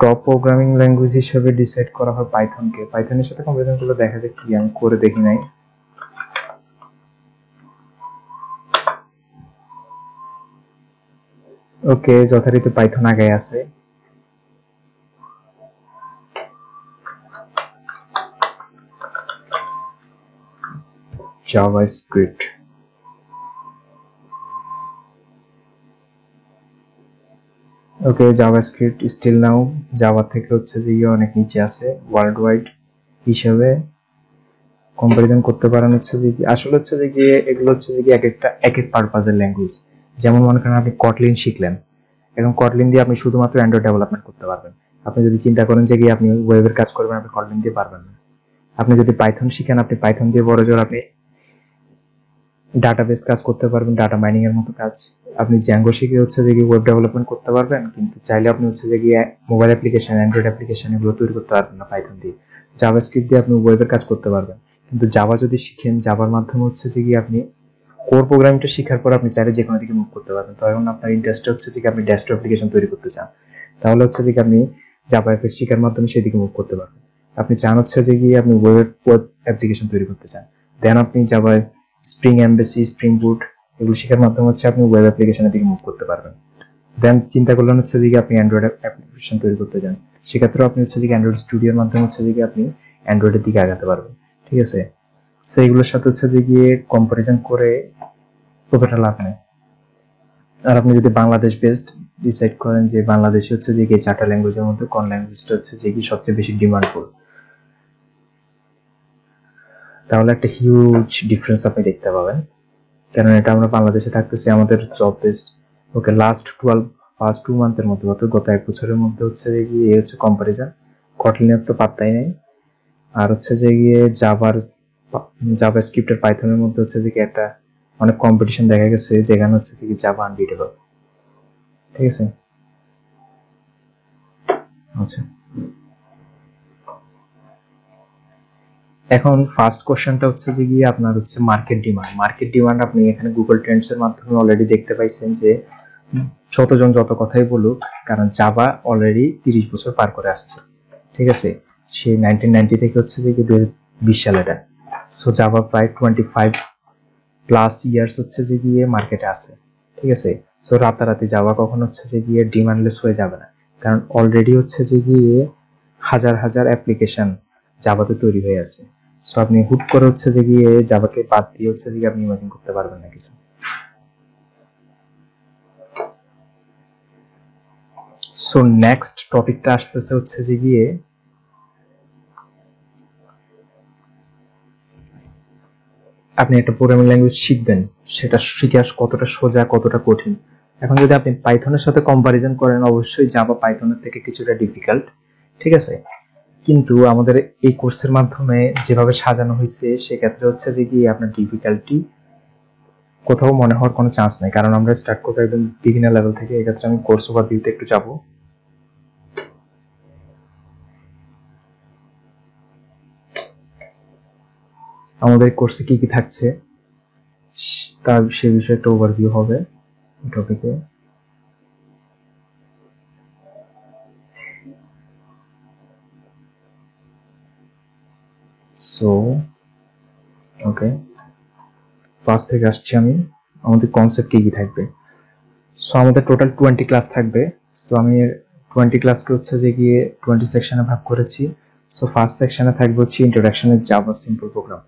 টপ প্রোগ্রামিং ল্যাঙ্গুয়েজ হিসেবে ডিসাইড করা হয় পাইথনকে পাইথনের সাথে কম্পারিজন করলে দেখা যায় কি আমি করে দেখি নাই ওকে যথারীতি পাইথন আগে আছে JavaScript okay JavaScript still now Java থেকে হচ্ছে যে ইয়ে অনেক নিচে আছে ওয়ার্ল্ড ওয়াইড হিসাবে কম্পারিজন করতে পারেন হচ্ছে যে আসলে হচ্ছে যে গিয়ে এগুলো হচ্ছে যে এক একটা এক এক পারপাজের ল্যাঙ্গুয়েজ যেমন মনে করেন আপনি কটলিন শিখলেন এবং কটলিন দিয়ে আপনি শুধুমাত্র অ্যান্ড্রয়েড ডেভেলপমেন্ট করতে পারবেন আপনি যদি চিন্তা করেন যে আপনি ওয়েবের কাজ করবেন আপনি কটলিন দিয়ে পারবেন না আপনি যদি পাইথন শিখেন আপনি পাইথন দিয়ে বড় জোর আপনি ডাটাবেস কাজ করতে পারবেন ডাটা মাইনিং এর মতো কাজ আপনি জ্যাঙ্গো শিখে হচ্ছে যে ওয়েব ডেভেলপমেন্ট করতে পারবেন কিন্তু চাইলে আপনি হচ্ছে যে গিয়ে মোবাইল অ্যাপ্লিকেশন অ্যান্ড্রয়েড অ্যাপ্লিকেশন এগুলো তৈরি করতে পারবেন না পাইথন দিয়ে জাভা স্ক্রিপ্ট দিয়ে আপনি ওয়েবের কাজ করতে পারবেন কিন্তু জাভা যদি শিখেন জাভার মাধ্যমে হচ্ছে যে গিয়ে আপনি কোর প্রোগ্রামিংটা শেখার পর আপনি চাইলে যে কোনো দিকে মুভ করতে পারবেন তো এখন আপনার ইন্টারেস্ট হচ্ছে যে আপনি ডেস্কটপ অ্যাপ্লিকেশন তৈরি করতে চান তাহলে হচ্ছে যে আপনি জাভা অ্যাপের শেখার মাধ্যমে সেদিকে মুভ করতে পারবেন আপনি চান হচ্ছে যে গিয়ে আপনি ওয়েব ওয়েব অ্যাপ্লিকেশন তৈরি করতে চান দেন আপনি জাভায় স্প্রিং এমবেসি স্প্রিং বুট এগুলো শেখার মাধ্যমে হচ্ছে আপনি ওয়েব অ্যাপ্লিকেশনের দিকে মুভ করতে পারবেন দেন চিন্তা করলেন হচ্ছে দিকে আপনি অ্যান্ড্রয়েড অ্যাপ্লিকেশন তৈরি করতে চান সেক্ষেত্রেও আপনি হচ্ছে দিকে অ্যান্ড্রয়েড স্টুডিওর মাধ্যমে হচ্ছে দিকে আপনি অ্যান্ড্রয়েডের দিকে আগাতে পারবেন ঠিক আছে সো এগুলোর সাথে হচ্ছে যে গিয়ে কম্পারিজন করে কতটা লাভ নেয় আর আপনি যদি বাংলাদেশ বেসড ডিসাইড করেন যে বাংলাদেশে হচ্ছে যে চারটা ল্যাঙ্গুয়েজের মধ্যে কোন ল্যাঙ্গুয়েজটা হচ্ছে যে সবচেয়ে বেশি ডিমান্ড করবে তাহলে একটা হিউজ ডিফারেন্স আপনি দেখতে পাবেন কারণ এটা আমরা বাংলাদেশে থাকতেছি আমাদের job best okay last twelve past two মান্থের মধ্যে অর্থ গত এক বছরের মধ্যে হচ্ছে যে গিয়ে এই হচ্ছে কম্পারিজন কটলিনের তো পাত্তাই নেই আর হচ্ছে যে গিয়ে জাভার জাভা স্ক্রিপ্টের পাইথনের মধ্যে হচ্ছে যে একটা অনেক কম্পিটিশন দেখা গেছে যেখানে হচ্ছে যে জাভা আনবিটেবল ঠিক আছে আচ্ছা এখন ফার্স্ট কোশ্চেনটা হচ্ছে যে গিয়ে আপনার হচ্ছে মার্কেট ডিমান্ড মার্কেট ডিমান্ড আপনি এখানে গুগল ট্রেন্ডস এর মাধ্যমে অলরেডি দেখতে পাইছেন যে যতজন যত কথাই বলুক কারণ জাভা অলরেডি তিরিশ বছর পার করে আসছে ঠিক আছে সে নাইনটিন নাইনটি থেকে হচ্ছে যে বিশ এটা সো জাভা প্রায় টোয়েন্টি ফাইভ প্লাস ইয়ার্স হচ্ছে যে গিয়ে মার্কেটে আছে ঠিক আছে সো রাতারাতি যাওয়া কখন হচ্ছে যে গিয়ে ডিমান্ডলেস হয়ে যাবে না কারণ অলরেডি হচ্ছে যে গিয়ে হাজার হাজার অ্যাপ্লিকেশন জাভাতে তৈরি হয়ে আছে সো আপনি হুট করে হচ্ছে যে গিয়ে জাভাকে বাদ দিয়ে হচ্ছে যে আপনি ইমাজিন করতে পারবেন না কিছু সো নেক্সট টপিকটা আসতেছে হচ্ছে যে গিয়ে আপনি একটা প্রোগ্রামিং ল্যাঙ্গুয়েজ শিখবেন সেটা শিখে আস কতটা সোজা কতটা কঠিন এখন যদি আপনি পাইথনের সাথে কম্পারিজন করেন অবশ্যই জাভা পাইথনের থেকে কিছুটা ডিফিকাল্ট ঠিক আছে কিন্তু আমাদের এই কোর্সের মাধ্যমে যেভাবে সাজানো হয়েছে সেক্ষেত্রে হচ্ছে যে কি আপনার ডিফিকাল্টি কোথাও মনে হওয়ার কোনো চান্স নেই কারণ আমরা স্টার্ট করবো একদম বিগিনার লেভেল থেকে এক্ষেত্রে আমি কোর্স ওভার ওভারভিউতে একটু যাব আমাদের কোর্সে কি কি থাকছে তার সে বিষয়ে একটা ওভারভিউ হবে টপিকে সো ওকে পাঁচ থেকে আসছি আমি আমাদের কনসেপ্ট কি কি থাকবে সো আমাদের টোটাল টোয়েন্টি ক্লাস থাকবে সো আমি টোয়েন্টি ক্লাসকে হচ্ছে যে গিয়ে টোয়েন্টি সেকশনে ভাগ করেছি সো ফার্স্ট সেকশনে থাকবে হচ্ছে ইন্ট্রোডাকশনের Java simple program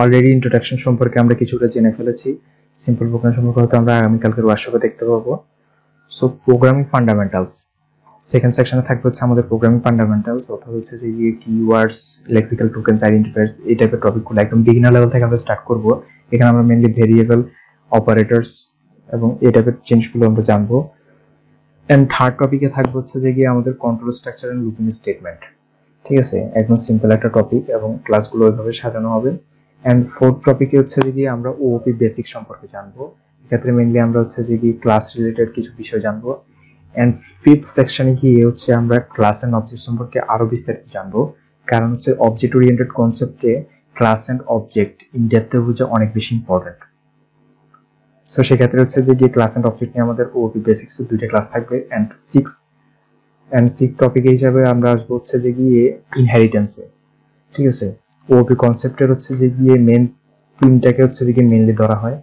already introduction সম্পর্কে আমরা কিছুটা জেনে ফেলেছি সিম্পল প্রোগ্রাম সম্পর্কে হয়তো আমরা আগামীকালকে ওয়ার্কশপে দেখতে পাবো সো প্রোগ্রামিং ফান্ডামেন্টালস সেকেন্ড সেকশনে থাকবে হচ্ছে আমাদের প্রোগ্রামিং ফান্ডামেন্টালস অর্থাৎ হচ্ছে যে কিওয়ার্ডস লেক্সিক্যাল টোকেন্স আইডেন্টিফায়ার্স এই টাইপের টপিকগুলো একদম বিগিনার লেভেল থেকে আমরা স্টার্ট করব এখানে আমরা মেইনলি ভেরিয়েবল অপারেটরস এবং এই টাইপের চেঞ্জগুলো আমরা জানব এন্ড থার্ড টপিকে থাকবে হচ্ছে যে গিয়ে আমাদের control structure and looping statement ঠিক আছে একদম সিম্পল একটা টপিক এবং ক্লাসগুলো ওইভাবে সাজানো হবে এন্ড ফোর্থ টপিকে হচ্ছে যে গিয়ে আমরা ওপি বেসিক সম্পর্কে জানবো এক্ষেত্রে মেইনলি আমরা হচ্ছে যে গিয়ে ক্লাস রিলেটেড কিছু বিষয় জানবো এন্ড ফিফথ সেকশনে গিয়ে হচ্ছে আমরা ক্লাস এন্ড অবজেক্ট সম্পর্কে আরো বিস্তারিত জানবো কারণ হচ্ছে অবজেক্ট ওরিয়েন্টেড কনসেপ্টে ক্লাস অ্যান্ড অবজেক্ট ইন ডেপথে অনেক বেশি ইম্পর্টেন্ট সো সেক্ষেত্রে হচ্ছে যে গিয়ে ক্লাস অ্যান্ড অবজেক্ট নিয়ে আমাদের ওপি বেসিক্সের দুইটা ক্লাস থাকবে and six and six topic হিসাবে আমরা আসবো হচ্ছে যে গিয়ে ইনহেরিটেন্সে ঠিক আছে ওপি কনসেপ্টের হচ্ছে যে গিয়ে মেন তিনটাকে হচ্ছে যে গিয়ে মেনলি ধরা হয়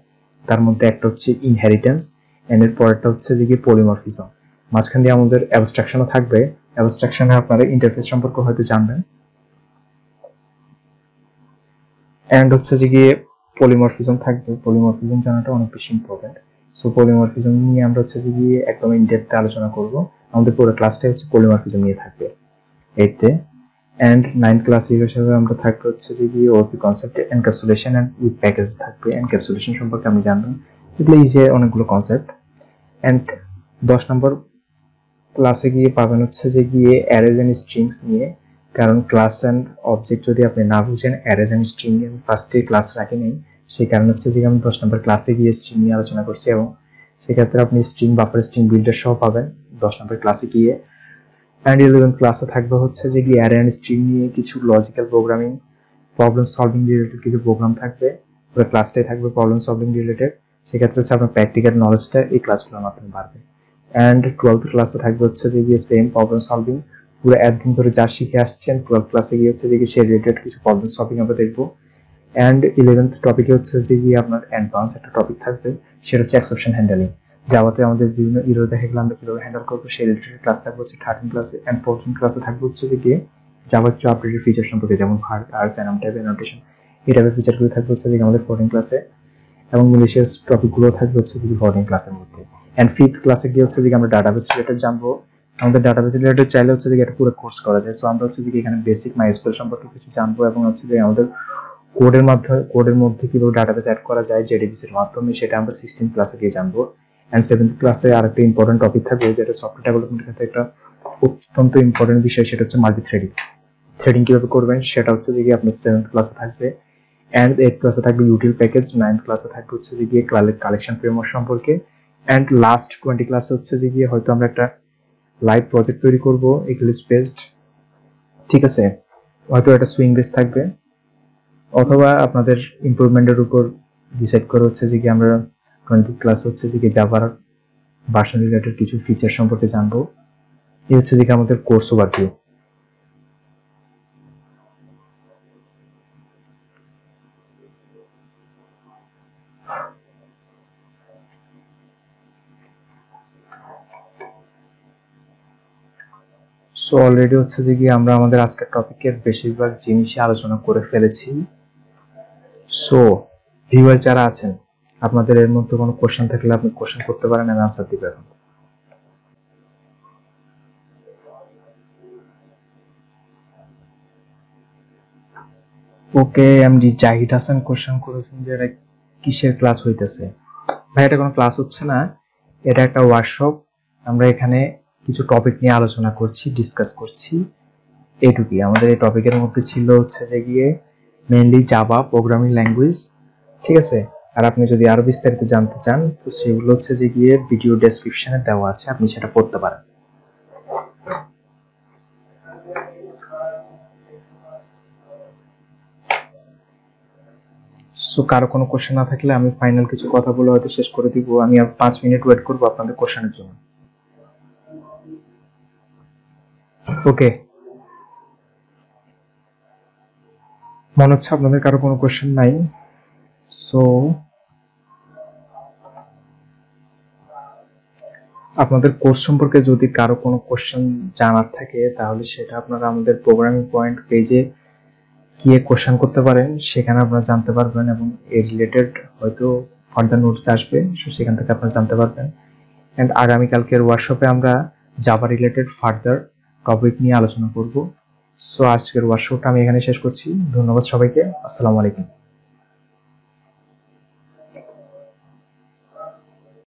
তার মধ্যে একটা হচ্ছে ইনহেরিটেন্স এন্ড এর পরেরটা হচ্ছে যে গিয়ে পলিমরফিজম মাঝখান দিয়ে আমাদের অ্যাবস্ট্রাকশনও থাকবে অ্যাবস্ট্রাকশনে আপনারা ইন্টারফেস সম্পর্কে হয়তো জানবেন অ্যান্ড হচ্ছে যে গিয়ে পলিমরফিজম থাকবে পলিমরফিজম জানাটা অনেক বেশি ইম্পর্টেন্ট সো পলিমরফিজম নিয়ে আমরা হচ্ছে যে গিয়ে একদম ইনডেপথে আলোচনা করব আমাদের পুরো ক্লাসটাই হচ্ছে পলিমরফিজম নিয়ে থাকবে এইটে অ্যান্ড নাইন ক্লাস হিসেবে আমরা থাকবে হচ্ছে যে গিয়ে OP concept encapsulation and with package থাকবে এনক্যাপসুলেশন সম্পর্কে আপনি জানবেন এগুলো ইজি অনেকগুলো কনসেপ্ট অ্যান্ড দশ নম্বর ক্লাসে গিয়ে পাবেন হচ্ছে যে গিয়ে অ্যারেজ অ্যান্ড স্ট্রিংস নিয়ে কারণ ক্লাস অ্যান্ড অবজেক্ট যদি আপনি না বুঝেন অ্যারেজ অ্যান্ড স্ট্রিং আমি ফার্স্টে ক্লাস রাখি নেই সেই কারণে হচ্ছে যে আমি দশ নম্বর ক্লাসে গিয়ে স্ট্রিং নিয়ে আলোচনা করছি এবং সেক্ষেত্রে আপনি স্ট্রিং বাফার স্ট্রিং বিল্ডার সহ পাবেন দশ নম্বর ক্লাসে গিয়ে অ্যান্ড ইলেভেন ক্লাসে থাকবে হচ্ছে যে গিয়ে অ্যারে অ্যান্ড স্ট্রিং নিয়ে কিছু logical programming problem solving related কিছু প্রোগ্রাম থাকবে ক্লাসটাই থাকবে প্রবলেম সলভিং রিলেটেড সেক্ষেত্রে হচ্ছে আপনার প্র্যাকটিক্যাল নলেজটা এই ক্লাসগুলোর মাধ্যমে বাড়বে এন্ড টুয়েলভ ক্লাসে থাকবে হচ্ছে যে গিয়ে সেম প্রবলেম সলভিং পুরো একদিন ধরে যা শিখে আসছেন টুয়েলভ ক্লাসে গিয়ে হচ্ছে যে গিয়ে সে রিলেটেড কিছু প্রবলেম সলভিং আমরা দেখবো অ্যান্ড ইলেভেন্থ টপিকে হচ্ছে যে গিয়ে আপনার অ্যাডভান্স একটা টপিক থাকবে সেটা হচ্ছে এক্সেপশন হ্যান্ডেলিং যাওয়াতে আমাদের বিভিন্ন ইরো দেখা গেলে আমরা কীভাবে হ্যান্ডেল করবো সেই রিলেটেড ক্লাস থাকবে হচ্ছে থার্টিন ক্লাসে অ্যান্ড ফোরটিন ক্লাসে থাকবে হচ্ছে যে গিয়ে যাওয়া হচ্ছে আপডেটের ফিচার সম্পর্কে যেমন varargs enum type annotation এই টাইপের ফিচারগুলো থাকবে হচ্ছে যে আমাদের ফোরটিন ক্লাসে এবং মিলিশিয়াস টপিকগুলো থাকবে হচ্ছে ফোরটিন ক্লাসের মধ্যে অ্যান্ড ফিফথ ক্লাসে গিয়ে হচ্ছে যে আমরা ডাটাবেস রিলেটেড জানবো আমাদের ডাটাবেস রিলেটেড চাইলে হচ্ছে যে এটা পুরো কোর্স করা যায় সো আমরা হচ্ছে যে এখানে বেসিক মাইস্কুল সম্পর্কে কিছু জানবো এবং হচ্ছে যে আমাদের কোডের মাধ্যমে কোডের মধ্যে কিভাবে ডাটাবেস অ্যাড করা যায় জেডিবিস এর মাধ্যমে সেটা আমরা সিস্টেম ক্লাসে গিয়ে জানবো এন্ড সেভেন্থ ক্লাসে আর একটা ইম্পর্টেন্ট টপিক থাকবে যেটা সফটওয়্যার ডেভেলপমেন্টের ক্ষেত্রে একটা অত্যন্ত ইম্পর্টেন্ট বিষয় সেটা হচ্ছে মাল্টি থ্রেডিং থ্রেডিং কিভাবে করবেন সেটা হচ্ছে যে আপনার সেভেন্থ ক্লাসে থাকবে অ্যান্ড এইট ক্লাসে থাকবে ইউটিউব প্যাকেজ নাইন ক্লাসে থাকবে হচ্ছে যে গিয়ে কালেকশন ফ্রেমওয়ার্ক সম্পর্কে অ্যান্ড লাস্ট টোয়েন্টি ক্লাস হচ্ছে যে গিয়ে হয়তো আমরা একটা লাইভ প্রজেক্ট তৈরি করবো এক্লিপস বেসড ঠিক আছে হয়তো একটা সুইং বেস থাকবে অথবা আপনাদের ইম্প্রুভমেন্টের উপর ডিসাইড করে হচ্ছে যে কি আমরা টোয়েন্টি ক্লাস হচ্ছে যে কি জাভার বাসন রিলেটেড কিছু ফিচার সম্পর্কে জানবো এই হচ্ছে যে আমাদের কোর্স দিয়ে সো অলরেডি হচ্ছে যে কি আমরা আমাদের আজকের টপিকের বেশিরভাগ জিনিসই আলোচনা করে ফেলেছি সো ভিউয়ার যারা আছেন আপনাদের এর মধ্যে কোনো কোশ্চেন থাকলে আপনি কোশ্চেন করতে পারেন আমি আনসার দিব এখন okay MD Zahid Hasan question করেছেন যে এটা কিসের ক্লাস হইতেছে ভাই এটা কোনো ক্লাস হচ্ছে না এটা একটা ওয়ার্কশপ আমরা এখানে কিছু টপিক নিয়ে আলোচনা করছি ডিসকাস করছি এটুকুই আমাদের এই টপিকের মধ্যে ছিল হচ্ছে যে গিয়ে মেনলি জাবা প্রোগ্রামিং ল্যাঙ্গুয়েজ ঠিক আছে আর আপনি যদি আরো বিস্তারিত জানতে চান তো সেগুলো হচ্ছে যে গিয়ে ভিডিও ডেসক্রিপশনে দেওয়া আছে আপনি সেটা পড়তে পারেন সো কারো কোনো কোশ্চেন না থাকলে আমি ফাইনাল কিছু কথা বলে হয়তো শেষ করে দিব আমি আর পাঁচ মিনিট ওয়েট করবো আপনাদের কোশ্চেনের জন্য ওকে মনে হচ্ছে আপনাদের কারো কোনো কোয়েশ্চেন নাই সো আপনাদের কোর্স সম্পর্কে যদি কারো কোনো কোশ্চেন জানার থাকে তাহলে সেটা আপনারা আমাদের প্রোগ্রামিং পয়েন্ট পেজে গিয়ে কোশ্চেন করতে পারেন সেখানে আপনারা জানতে পারবেন এবং এর রিলেটেড হয়তো ফার্দার নোটস আসবে সো সেখান থেকে আপনারা জানতে পারবেন অ্যান্ড আগামীকালকের ওয়ার্কশপে আমরা জাভা রিলেটেড ফার্দার টপিক নিয়ে আলোচনা করব সো আজকের ওয়ার্কশপটা আমি এখানে শেষ করছি ধন্যবাদ সবাইকে আসসালামু আলাইকুম